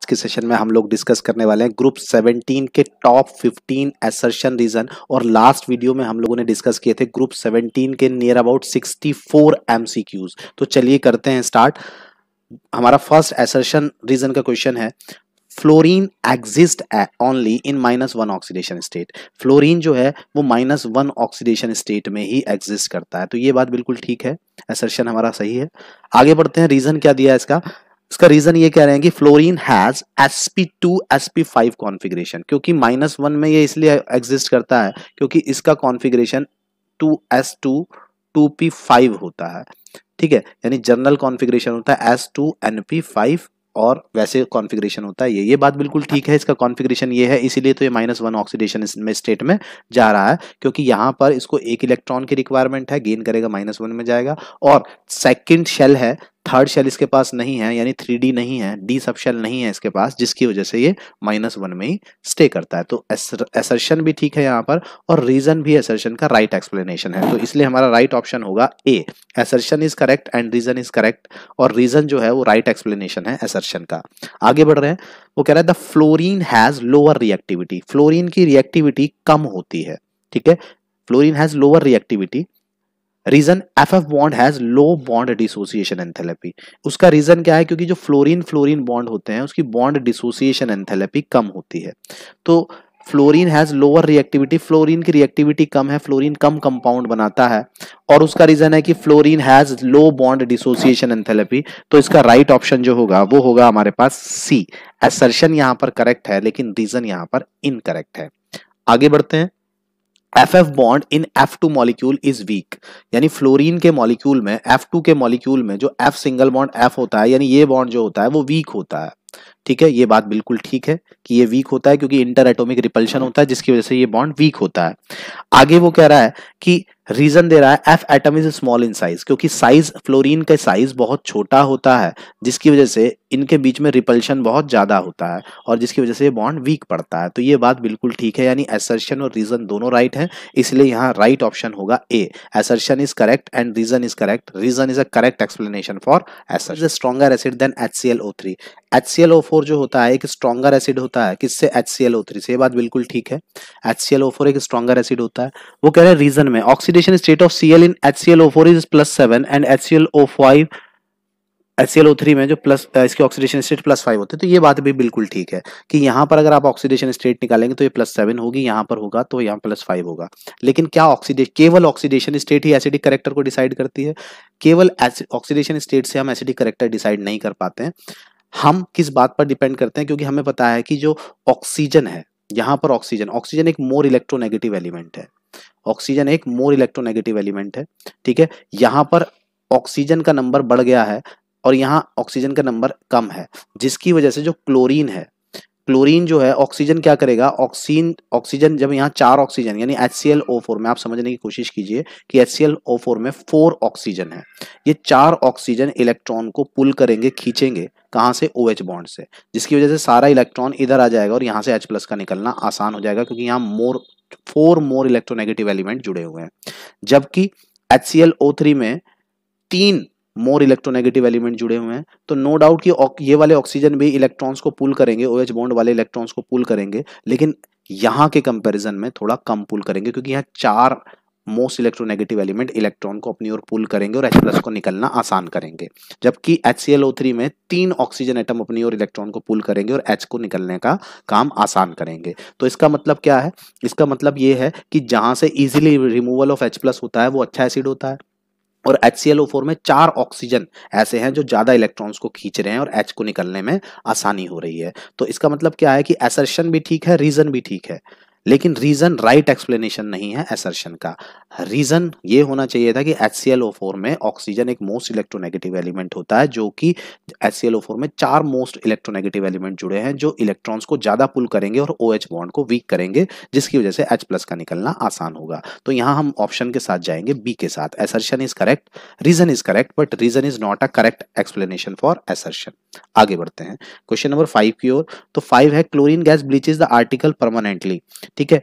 आज के सेशन में हम लोग डिस्कस करने वाले हैं ग्रुप 17 के टॉप 15 एसर्शन रीजन और लास्ट वीडियो में हम लोगों ने डिस्कस किए थे ग्रुप 17 के नियर अबाउट 64 एमसीक्यूज तो चलिए करते हैं स्टार्ट हमारा फर्स्ट एसर्शन रीजन का क्वेश्चन है fluorine exist only in minus one oxidation state fluorine जो है वो माइनस वन ऑक्सीडेशन स्टेट में ही एग्जिस्ट करता है तो ये बात बिल्कुल ठीक है एसर्शन हमारा सही है आगे बढ़ते हैं रीजन क्या दिया है इसका इसका रीजन ये कह रहे हैं कि fluorine has sp2 sp5 configuration क्योंकि माइनस वन में ये इसलिए एग्जिस्ट करता है क्योंकि इसका कॉन्फ़िगरेशन 2s2 2p5 होता है ठीक है यानी जनरल कॉन्फ़िगरेशन होता है s2 np5 और वैसे कॉन्फ़िगरेशन होता है ये ये बात बिल्कुल ठीक है इसका कॉन्फ़िगरेशन ये है इसीलिए तो ये माइनस वन ऑक्सीडेशन में स्टेट में जा रहा है क्योंकि यहाँ पर इसको एक इलेक्ट्रॉन की रिक्वायरमेंट है गेन करेगा माइनस वन में जाएगा और सेकंड शेल है थर्ड शेल इसके पास नहीं है यानी थ्री नहीं है डी सब शेल नहीं है इसके पास जिसकी वजह से ये माइनस वन में ही स्टे करता है तो एसर्शन भी ठीक है यहाँ पर और रीजन भी एसर्शन का राइट right एक्सप्लेनेशन है तो इसलिए हमारा राइट right ऑप्शन होगा A assertion is correct and reason is correct और रीजन जो है वो राइट right एक्सप्लेनेशन है एसर्शन का आगे बढ़ रहे हैं वो कह रहे हैं the fluorine has lower reactivity fluorine की रिएक्टिविटी कम होती है ठीक है fluorine has lower reactivity reason F F bond has low bond dissociation enthalpy उसका रीजन क्या है क्योंकि जो फ्लोरीन फ्लोरीन बॉन्ड होते हैं उसकी बॉन्ड डिसोसिएशन एंथेलेपी कम होती है तो fluorine has lower reactivity fluorine की रिएक्टिविटी कम है फ्लोरीन कम कंपाउंड बनाता है और उसका रीजन है कि fluorine has low bond dissociation enthalpy तो इसका राइट right ऑप्शन जो होगा वो होगा हमारे पास सी एसर्शन यहां पर करेक्ट है लेकिन रीजन यहां पर इनकरेक्ट है आगे बढ़ते हैं F F bond in F two molecule is weak यानी फ्लोरीन के मॉलिक्यूल में एफ टू के मॉलिक्यूल में जो एफ सिंगल बॉन्ड एफ होता है यानी ये बॉन्ड जो होता है वो वीक होता है ठीक है ये बात बिल्कुल ठीक है कि ये वीक होता है क्योंकि इंटर एटोमिक रिपल्शन होता है जिसकी वजह से ये बॉन्ड वीक होता है आगे वो कह रहा है कि रीजन दे रहा है F atom is small in size क्योंकि साइज फ्लोरीन का साइज बहुत छोटा होता है जिसकी वजह से इनके बीच में रिपल्शन बहुत ज्यादा होता है और जिसकी वजह से ये बॉन्ड वीक पड़ता है तो ये बात बिल्कुल ठीक है यानी एसर्शन और रीजन दोनों राइट है इसलिए यहाँ राइट ऑप्शन होगा A assertion is correct and reason is correct reason is a correct explanation for assertion stronger acid than H C L O three H C L O four जो होता है एक stronger acid होता है किससे H C L O three से ये बात बिल्कुल ठीक है H C L O four एक स्ट्रॉगर एसिड होता है वो कह रहे हैं रीजन में ऑक्सीड oxidation state of Cl in HClO4 is plus 7 and HClO5 HClO3 में जो प्लस इसकी ऑक्सीडेशन स्टेट प्लस फाइव होती है तो ये बात भी बिल्कुल ठीक है कि यहाँ पर अगर आप ऑक्सीडेशन स्टेट निकालेंगे तो ये प्लस सेवन होगी यहाँ पर होगा तो यहाँ प्लस फाइव होगा लेकिन क्या ऑक्सीडेशन केवल ऑक्सीडेशन स्टेट ही एसिडिक करेक्टर को डिसाइड करती है केवल ऑक्सीडेशन स्टेट से हम एसिडिक करेक्टर डिसाइड नहीं कर पाते हैं हम किस बात पर डिपेंड करते हैं क्योंकि हमें पता है कि जो ऑक्सीजन है यहाँ पर ऑक्सीजन ऑक्सीजन एक मोर इलेक्ट्रोनेगेटिव एलिमेंट है ऑक्सीजन एक मोर इलेक्ट्रोनेगेटिव एलिमेंट है ठीक है यहाँ पर ऑक्सीजन का नंबर बढ़ गया है और यहाँ ऑक्सीजन का नंबर कम है जिसकी वजह से जो क्लोरीन है क्लोरीन जो है ऑक्सीजन क्या करेगा ऑक्सीजन ऑक्सीजन जब यहाँ चार ऑक्सीजन यानी एच सी में आप समझने की कोशिश कीजिए कि एच सी में फोर ऑक्सीजन है ये चार ऑक्सीजन इलेक्ट्रॉन को पुल करेंगे खींचेंगे कहाँ से ओ एच बॉन्ड से जिसकी वजह से सारा इलेक्ट्रॉन इधर आ जाएगा और यहाँ से एच प्लस का निकलना आसान हो जाएगा क्योंकि यहाँ more four more electronegative element जुड़े हुए हैं जबकि एच में तीन मोर इलेक्ट्रोनेगेटिव एलिमेंट जुड़े हुए हैं तो नो no डाउट कि ये वाले ऑक्सीजन भी इलेक्ट्रॉन्स को पुल करेंगे ओ एच बॉन्ड वाले इलेक्ट्रॉन्स को पुल करेंगे लेकिन यहाँ के कंपैरिजन में थोड़ा कम पुल करेंगे क्योंकि यहाँ चार मोस्ट इलेक्ट्रोनेगेटिव एलिमेंट इलेक्ट्रॉन को अपनी ओर पुल करेंगे और H प्लस को निकलना आसान करेंगे जबकि HClO3 में तीन ऑक्सीजन एटम अपनी ओर इलेक्ट्रॉन को पुल करेंगे और H को निकलने का काम आसान करेंगे तो इसका मतलब क्या है इसका मतलब ये है कि जहाँ से easily removal of H plus होता है वो अच्छा एसिड होता है और HClO4 में चार ऑक्सीजन ऐसे हैं जो ज़्यादा इलेक्ट्रॉन्स को खींच रहे हैं और H को निकलने में आसानी हो रही है तो इसका मतलब क्या है कि एसर्शन भी ठीक है रीज़न भी ठीक है लेकिन रीजन राइट एक्सप्लेनेशन नहीं है एसर्शन का रीजन ये होना चाहिए था कि HClO4 में ऑक्सीजन एक मोस्ट इलेक्ट्रोनेगेटिव एलिमेंट होता है जो कि HClO4 में चार मोस्ट इलेक्ट्रोनेगेटिव एलिमेंट जुड़े हैं जो इलेक्ट्रॉन्स को ज्यादा पुल करेंगे और OH बॉन्ड को वीक करेंगे जिसकी वजह से H प्लस का निकलना आसान होगा तो यहाँ हम ऑप्शन के साथ जाएंगे बी के साथ assertion is correct reason is correct but reason is not a correct explanation for assertion आगे बढ़ते हैं क्वेश्चन नंबर फाइव की ओर तो फाइव है chlorine gas bleaches the article permanently ठीक है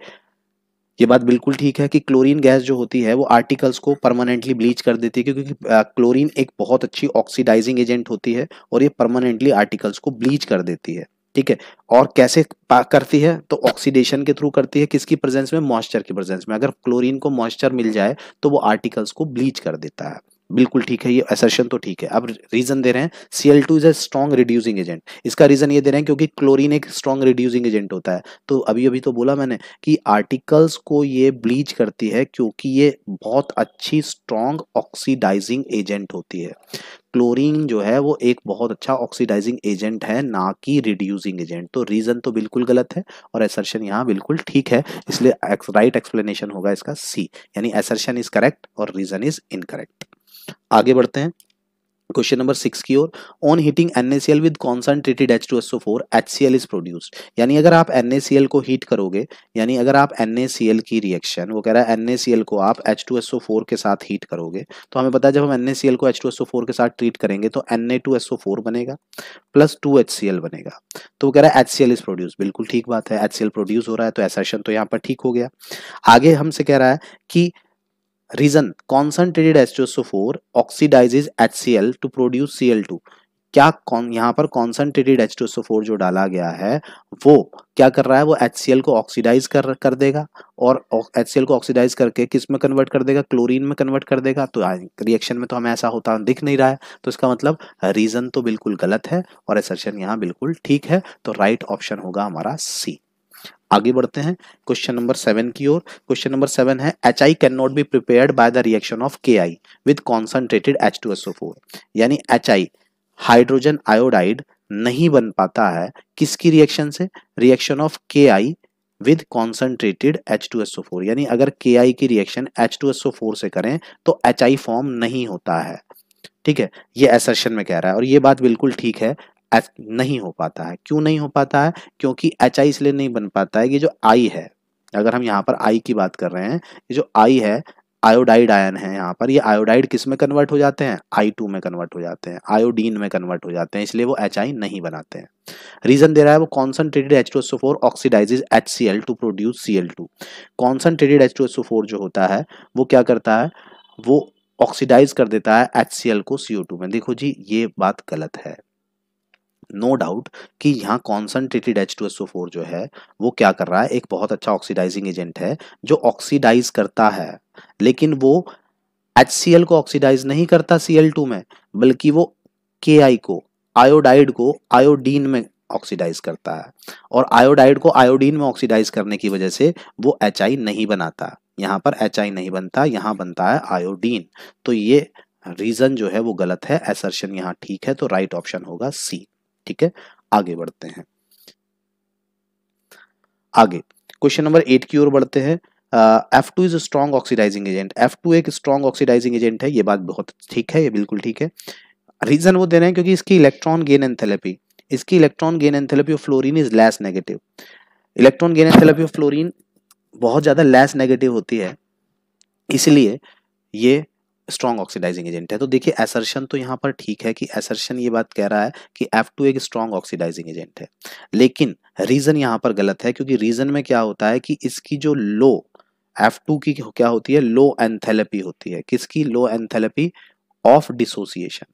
ये बात बिल्कुल ठीक है कि क्लोरीन गैस जो होती है वो आर्टिकल्स को परमानेंटली ब्लीच कर देती है क्योंकि क्लोरीन एक बहुत अच्छी ऑक्सीडाइजिंग एजेंट होती है और ये परमानेंटली आर्टिकल्स को ब्लीच कर देती है ठीक है और कैसे करती है तो ऑक्सीडेशन के थ्रू करती है किसकी प्रेजेंस में मॉइस्चर की प्रेजेंस में अगर क्लोरीन को मॉइस्चर मिल जाए तो वो आर्टिकल्स को ब्लीच कर देता है बिल्कुल ठीक है ये एसर्शन तो ठीक है अब रीजन दे रहे हैं C L two is a strong reducing agent इसका रीजन ये दे रहे हैं क्योंकि क्लोरीन एक स्ट्रॉन्ग रिड्यूसिंग एजेंट होता है तो अभी अभी तो बोला मैंने कि आर्टिकल्स को ये ब्लीच करती है क्योंकि ये बहुत अच्छी स्ट्रॉन्ग ऑक्सीडाइजिंग एजेंट होती है क्लोरीन जो है वो एक बहुत अच्छा ऑक्सीडाइजिंग एजेंट है ना कि रिड्यूसिंग एजेंट तो रीजन तो बिल्कुल गलत है और एसर्शन यहाँ बिल्कुल ठीक है इसलिए राइट एक्सप्लेनेशन होगा इसका सी यानी एसर्शन इज करेक्ट और रीजन इज इनकरेक्ट आगे बढ़ते हैं क्वेश्चन नंबर सिक्स की ओर on heating NaCl with concentrated H two S O four H C L is produced यानी अगर आप एनएसीएल को हीट करोगे यानी अगर आप एनएसीएल की रिएक्शन वो कह रहा है एनएसीएल को आप H two S O four के साथ हीट करोगे तो हमें पता है जब हम एनएसीएल को H two S O four के साथ ट्रीट करेंगे तो N A two S O four बनेगा plus two H C L बनेगा तो वो कह रहा है H C L is produce बिल्कुल ठीक बात है एच सी एल प्रोड्यूस हो रहा है तो एसेशन तो यहाँ पर ठीक हो गया आगे हमसे कह रहा है कि reason concentrated H2SO4 oxidizes L to produce two क्या यहाँ पर कॉन्सेंट्रेटेड फोर जो डाला गया है वो क्या कर रहा है वो एच सी एल को ऑक्सीडाइज कर कर देगा और एच सी एल को ऑक्सीडाइज करके किस में कन्वर्ट कर देगा क्लोरीन में कन्वर्ट कर देगा तो रिएक्शन में तो हमें ऐसा होता दिख नहीं रहा है तो इसका मतलब रीजन तो बिल्कुल गलत है और एसर्शन यहाँ बिल्कुल ठीक है तो राइट ऑप्शन होगा हमारा सी आगे बढ़ते हैं क्वेश्चन नंबर सेवन की ओर क्वेश्चन नंबर सेवन है H I can not be prepare by the reaction of K I with concentrated H two S O four यानी एच आई हाइड्रोजन आयोडाइड नहीं बन पाता है किसकी रिएक्शन से reaction of K I with concentrated H two S O four यानी अगर K I की reaction H two S O four से करें तो एच आई फॉर्म नहीं होता है ठीक है ये एसर्शन में कह रहा है और ये बात बिल्कुल ठीक है नहीं हो पाता है क्यों नहीं हो पाता है क्योंकि एच आई इसलिए नहीं बन पाता है कि जो आई है अगर हम यहाँ पर आई की बात कर रहे हैं ये जो आई है आयोडाइड आयन है यहाँ पर ये आयोडाइड किस में कन्वर्ट हो जाते हैं आई टू में कन्वर्ट हो जाते हैं आयोडीन में कन्वर्ट हो जाते हैं इसलिए वो एच आई नहीं बनाते हैं रीजन दे रहा है वो concentrated H two S four oxidizes H C L to produce C L two concentrated H two S four जो होता है वो क्या करता है वो ऑक्सीडाइज कर देता है एच सी एल को सी ओ टू में देखो जी ये बात गलत है नो डाउट कि यहाँ concentrated H two S O four जो है वो क्या कर रहा है एक बहुत अच्छा ऑक्सीडाइजिंग एजेंट है जो ऑक्सीडाइज करता है लेकिन वो एच सी एल को ऑक्सीडाइज नहीं करता सी एल टू में बल्कि वो के आई को आयोडाइड को आयोडीन में ऑक्सीडाइज करता है और आयोडाइड को आयोडीन में ऑक्सीडाइज करने की वजह से वो एच आई नहीं बनाता यहाँ पर एच आई नहीं बनता यहाँ बनता है आयोडीन तो ये रीजन जो है वो गलत है एसर्शन यहाँ ठीक है तो राइट ऑप्शन होगा सी ठीक है आगे बढ़ते हैं आगे क्वेश्चन नंबर एट की ओर बढ़ते हैं F two is strong oxidizing agent F two एक स्ट्रॉन्ग ऑक्सीडाइजिंग एजेंट है ये बात बहुत ठीक है ये बिल्कुल ठीक है रीजन वो दे रहे हैं क्योंकि इसकी इलेक्ट्रॉन गेन एंथेलेपी इसकी electron gain enthalpy of fluorine is less negative electron gain enthalpy of fluorine बहुत ज़्यादा लेस नेगेटिव होती है इसलिए ये स्ट्रॉन्ग ऑक्सीडाइजिंग एजेंट है तो देखिए एसर्शन तो यहाँ पर ठीक है कि एसर्शन ये बात कह रहा है कि एफ टू एक स्ट्रॉन्ग ऑक्सीडाइजिंग एजेंट है लेकिन रीज़न यहाँ पर गलत है क्योंकि रीज़न में क्या होता है कि इसकी जो लो एफ टू की क्या होती है लो एंथेलेपी होती है किसकी लो एंथेलेपी ऑफ डिसोसिएशन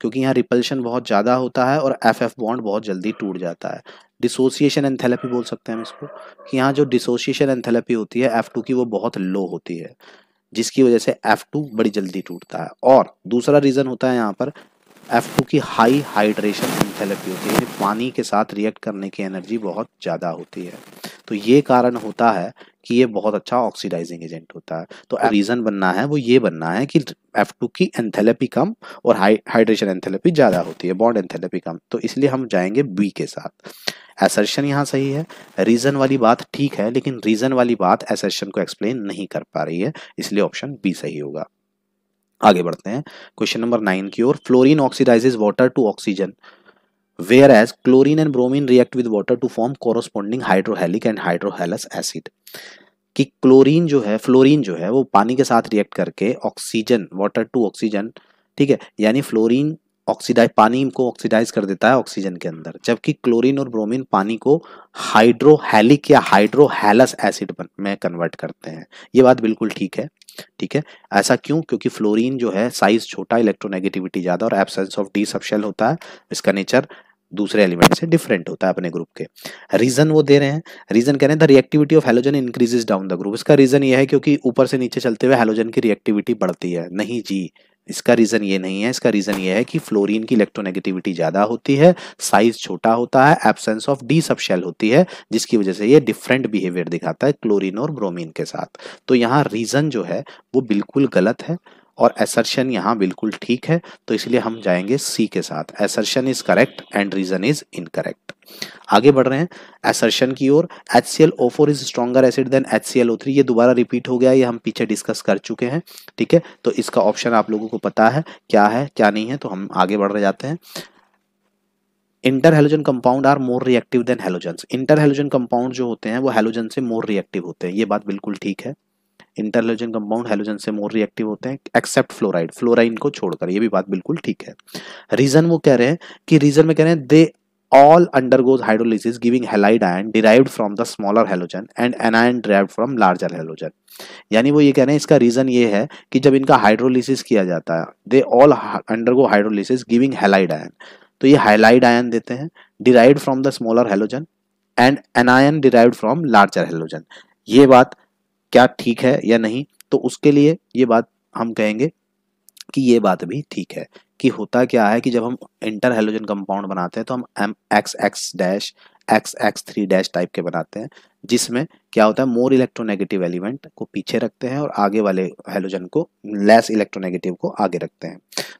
क्योंकि यहाँ रिपल्शन बहुत ज़्यादा होता है और एफ एफ बॉन्ड बहुत जल्दी टूट जाता है डिसोसिएशन एंथेलेपी बोल सकते हैं हम इसको कि यहाँ जो डिसोसिएशन एंथेलेपी होती है एफ टू की वो बहुत लो होती है जिसकी वजह से F2 बड़ी जल्दी टूटता है और दूसरा रीज़न होता है यहाँ पर F2 की हाई हाइड्रेशन इंथेलेपी होती है पानी के साथ रिएक्ट करने की एनर्जी बहुत ज़्यादा होती है तो ये कारण होता है कि ये बहुत अच्छा ऑक्सीडाइजिंग एजेंट होता है तो रीज़न बनना है वो ये बनना है कि एफ टू की एंथेलेपी कम और हाइड्रेशन एंथेलेपी ज़्यादा होती है बॉन्ड एंथेलेपी कम तो इसलिए हम जाएंगे बी के साथ एसर्शन यहाँ सही है रीज़न वाली बात ठीक है लेकिन रीज़न वाली बात एसर्शन को एक्सप्लेन नहीं कर पा रही है इसलिए ऑप्शन बी सही होगा आगे बढ़ते हैं क्वेश्चन नंबर नाइन की ओर fluorine oxidizes water to oxygen as chlorine and bromine react with water to form corresponding hydrohalic and hydrohalous acid कि क्लोरीन जो है फ्लोरीन जो है वो पानी के साथ रिएक्ट करके ऑक्सीजन वाटर टू ऑक्सीजन ठीक है यानी फ्लोरीन ऑक्सीडाइज पानी को ऑक्सीडाइज कर देता है ऑक्सीजन के अंदर जबकि क्लोरीन और ब्रोमीन पानी को हाइड्रोहेलिक या हाइड्रोहेलस एसिड में कन्वर्ट करते हैं ये बात बिल्कुल ठीक है ठीक है ऐसा क्यों क्योंकि फ्लोरीन जो है साइज छोटा इलेक्ट्रोनेगेटिविटी ज़्यादा और एबसेंस ऑफ डी सबशेल होता है इसका नेचर दूसरे एलिमेंट से डिफरेंट होता है अपने ग्रुप के रीजन वो दे रहे हैं रीजन कह रहे हैं the reactivity of halogen increases down the group इसका रीजन ये है क्योंकि ऊपर से नीचे चलते हुए हेलोजन की रिएक्टिविटी बढ़ती है नहीं जी इसका रीजन ये नहीं है इसका रीजन ये है कि फ्लोरीन की इलेक्ट्रोनेगेटिविटी ज्यादा होती है साइज छोटा होता है absence of D sub shell होती है जिसकी वजह से ये डिफरेंट बिहेवियर दिखाता है क्लोरीन और ब्रोमीन के साथ तो यहाँ रीजन जो है वो बिल्कुल गलत है और एसर्शन यहाँ बिल्कुल ठीक है तो इसलिए हम जाएंगे सी के साथ assertion is correct and reason is incorrect आगे बढ़ रहे हैं एसर्शन की ओर H C L O four is stronger acid than H C L O three ये दोबारा रिपीट हो गया ये हम पीछे डिस्कस कर चुके हैं ठीक है तो इसका ऑप्शन आप लोगों को पता है क्या है क्या नहीं है तो हम आगे बढ़ रहे जाते हैं inter halogen compound are more reactive than halogen inter halogen compound जो होते हैं वो हेलोजन से मोर रिएक्टिव होते हैं ये बात बिल्कुल ठीक है इंटरलोजन कंपाउंड हेलोजन से मोर रिएक्टिव होते हैं एक्सेप्ट फ्लोराइड फ्लोराइन को छोड़कर ये भी बात बिल्कुल ठीक है रीजन वो कह रहे हैं कि रीजन में कह रहे हैं they all undergoes hydrolysis giving halide ion derived from the smaller halogen and anion derived from larger halogen यानी वो ये कह रहे हैं इसका रीज़न ये है कि जब इनका हाइड्रोलिसिस किया जाता है they all undergo hydrolysis giving halide ion तो ये हेलाइड आयन देते हैं derived from the smaller halogen and anion derived from larger halogen ये बात क्या ठीक है या नहीं तो उसके लिए ये बात हम कहेंगे कि ये बात भी ठीक है कि होता क्या है कि जब हम इंटर हेलोजन कंपाउंड बनाते हैं तो हम M X X dash X X three dash type के बनाते हैं जिसमें क्या होता है मोर इलेक्ट्रोनेगेटिव एलिमेंट को पीछे रखते हैं और आगे वाले हेलोजन को लेस इलेक्ट्रोनेगेटिव को आगे रखते हैं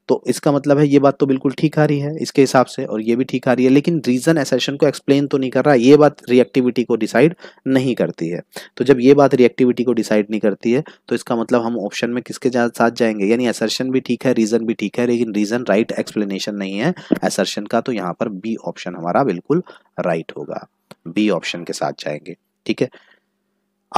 तो इसका मतलब है ये बात तो बिल्कुल ठीक आ रही है इसके हिसाब से और ये भी ठीक आ रही है लेकिन रीजन एसेशन को एक्सप्लेन तो नहीं कर रहा ये बात रिएक्टिविटी को डिसाइड नहीं करती है तो जब ये बात रिएक्टिविटी को डिसाइड नहीं करती है तो इसका मतलब हम ऑप्शन में किसके साथ जाएंगे यानी एसर्शन भी ठीक है रीजन भी ठीक है लेकिन रीजन राइट एक्सप्लेनेशन नहीं है एसर्शन का तो यहाँ पर बी ऑप्शन हमारा बिल्कुल राइट होगा बी ऑप्शन के साथ जाएंगे ठीक है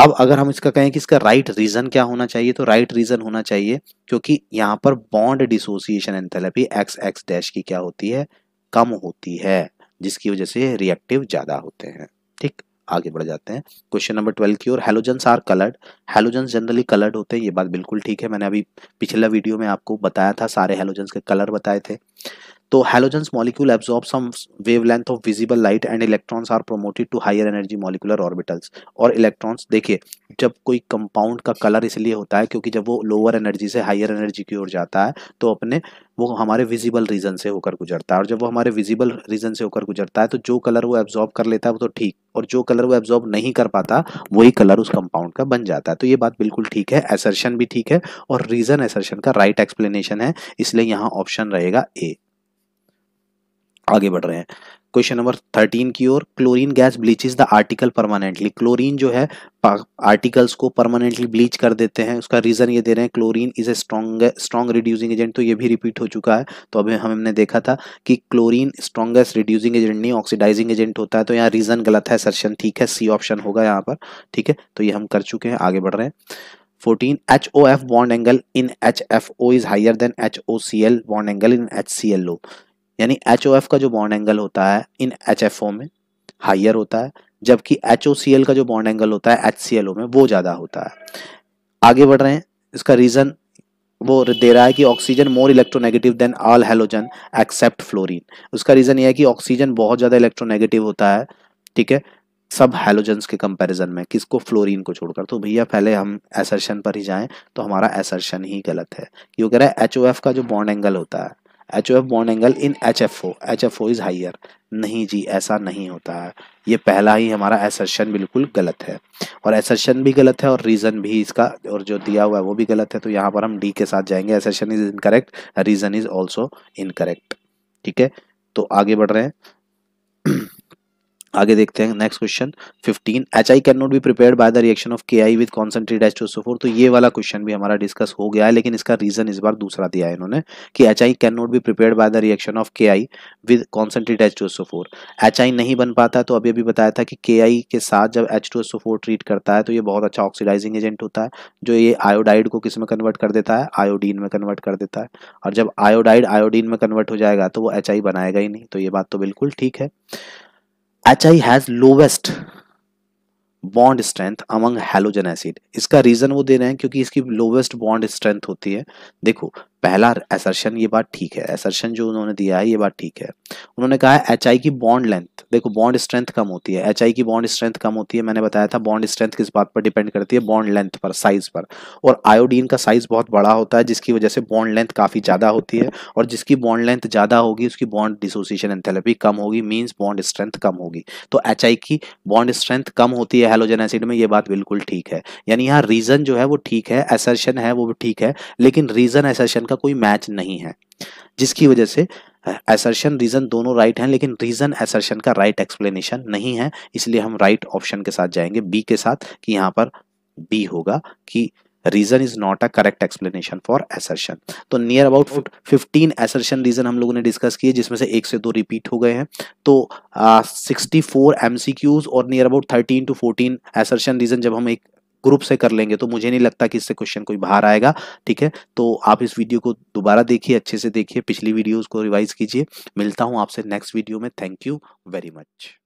अब अगर हम इसका कहें कि इसका राइट रीजन क्या होना चाहिए तो राइट रीजन होना चाहिए क्योंकि यहां पर bond dissociation enthalpy X X dash की क्या होती है कम होती है जिसकी वजह से रिएक्टिव ज्यादा होते हैं ठीक आगे बढ़ जाते हैं क्वेश्चन नंबर ट्वेल्व की ओर halogens are coloured halogens generally coloured होते हैं ये बात बिल्कुल ठीक है मैंने अभी पिछला वीडियो में आपको बताया था सारे हेलोजन्स के कलर बताए थे तो halogens molecule absorb some length of visible light and electrons are promoted to higher energy molecular orbitals और इलेक्ट्रॉन्स देखिए जब कोई कंपाउंड का कलर इसलिए होता है क्योंकि जब वो लोअर एनर्जी से हायर एनर्जी की ओर जाता है तो अपने वो हमारे विजिबल रीजन से होकर गुजरता है और जब वो हमारे विजिबल रीजन से होकर गुजरता है तो जो कलर वो एब्जॉर्ब कर लेता है वो तो ठीक और जो कलर वो एब्जॉर्ब नहीं कर पाता वही कलर उस कंपाउंड का बन जाता है तो ये बात बिल्कुल ठीक है एसर्शन भी ठीक है और रीजन एसर्शन का राइट right एक्सप्लेनेशन है इसलिए यहाँ ऑप्शन रहेगा ए आगे बढ़ रहे हैं क्वेश्चन नंबर थर्टीन की ओर chlorine gas is the article permanently chlorine जो है आर्टिकल्स को परमानेंटली ब्लीच कर देते हैं उसका रीज़न ये दे रहे हैं chlorine is a strong strong reducing agent तो ये भी रिपीट हो चुका है तो अभी हमने देखा था कि क्लोरीन स्ट्रॉन्गेस्ट रिड्यूसिंग एजेंट नहीं ऑक्सीडाइजिंग एजेंट होता है तो यहाँ रीज़न गलत है सर्शन ठीक है सी ऑप्शन होगा यहाँ पर ठीक है तो ये हम कर चुके हैं आगे बढ़ रहे हैं 14 HOF bond angle in HFO is higher than HOCl bond angle in HCl ओ यानी एच का जो बॉन्ड एंगल होता है इन एच में हाइयर होता है जबकि एच का जो बॉन्ड एंगल होता है एच में वो ज़्यादा होता है आगे बढ़ रहे हैं इसका रीज़न वो दे रहा है कि oxygen more electronegative than all halogen except fluorine उसका रीज़न ये है कि ऑक्सीजन बहुत ज़्यादा इलेक्ट्रोनेगेटिव होता है ठीक है सब हेलोजन्स के कंपैरिजन में किसको फ्लोरीन को छोड़कर तो भैया पहले हम एसर्शन पर ही जाएं तो हमारा एसर्शन ही गलत है क्यों कह रहा है एच का जो बॉन्ड एंगल होता है H O F bond angle in H F O H F O is higher नहीं जी ऐसा नहीं होता है ये पहला ही हमारा एसर्शन बिल्कुल गलत है और एसर्शन भी गलत है और रीज़न भी इसका और जो दिया हुआ है वो भी गलत है तो यहाँ पर हम डी के साथ जाएंगे assertion is incorrect reason is also incorrect ठीक है तो आगे बढ़ रहे हैं आगे देखते हैं next question 15 H I can not be prepare by the reaction of K I with concentrate H तो ये वाला क्वेश्चन भी हमारा डिस्कस हो गया है लेकिन इसका रीजन इस बार दूसरा दिया है इन्होंने कि H I can not be prepare by the reaction of K I with concentrate H H I नहीं बन पाता तो अभी अभी बताया था कि के आई के साथ जब एच टू ट्रीट करता है तो ये बहुत अच्छा ऑक्सीडाइजिंग एजेंट होता है जो ये आयोडाइड को किस में कन्वर्ट कर देता है आयोडीन में कन्वर्ट कर देता है और जब आयोडाइड आयोडीन में कन्वर्ट हो जाएगा तो वो एच आई बनाएगा ही नहीं तो ये बात तो बिल्कुल ठीक है HI has lowest bond strength among halogen acid इसका रीजन वो दे रहे हैं क्योंकि इसकी लोवेस्ट बॉन्ड स्ट्रेंथ होती है देखो पहला एसर्शन ये बात ठीक है एसर्शन जो उन्होंने दिया है ये बात ठीक है उन्होंने कहा है एच की बॉन्ड लेंथ देखो बॉन्ड स्ट्रेंथ कम होती है एच की बॉन्ड स्ट्रेंथ कम होती है मैंने बताया था बॉन्ड स्ट्रेंथ किस बात पर डिपेंड करती है बॉन्ड लेंथ पर साइज पर और आयोडीन का साइज बहुत बड़ा होता है जिसकी वजह से बॉन्ड लेंथ काफ़ी ज़्यादा होती है और जिसकी बॉन्ड लेंथ ज़्यादा होगी उसकी बॉन्ड डिसोसिएशन एंथेलपी कम होगी मीन्स बॉन्ड स्ट्रेंथ कम होगी तो एच की बॉन्ड स्ट्रेंथ कम होती है हेलोजन एसिड में ये बात बिल्कुल ठीक है यानी यहाँ रीज़न जो है वो ठीक है एसर्शन है वो ठीक है लेकिन रीज़न एसर्शन का कोई मैच नहीं है जिसकी वजह से एसर्शन रीजन दोनों राइट right हैं लेकिन रीजन एसर्शन का राइट right एक्सप्लेनेशन नहीं है इसलिए हम राइट right ऑप्शन के साथ जाएंगे बी के साथ कि यहाँ पर बी होगा कि reason is not a correct explanation for assertion तो near about fifteen assertion reason हम लोगों ने डिस्कस किए जिसमें से एक से दो रिपीट हो गए हैं तो सिक्सटी फोर एम और near about thirteen to fourteen assertion reason जब हम एक ग्रुप से कर लेंगे तो मुझे नहीं लगता कि इससे क्वेश्चन कोई बाहर आएगा ठीक है तो आप इस वीडियो को दोबारा देखिए अच्छे से देखिए पिछली वीडियोस को रिवाइज़ कीजिए मिलता हूँ आपसे नेक्स्ट वीडियो में थैंक यू वेरी मच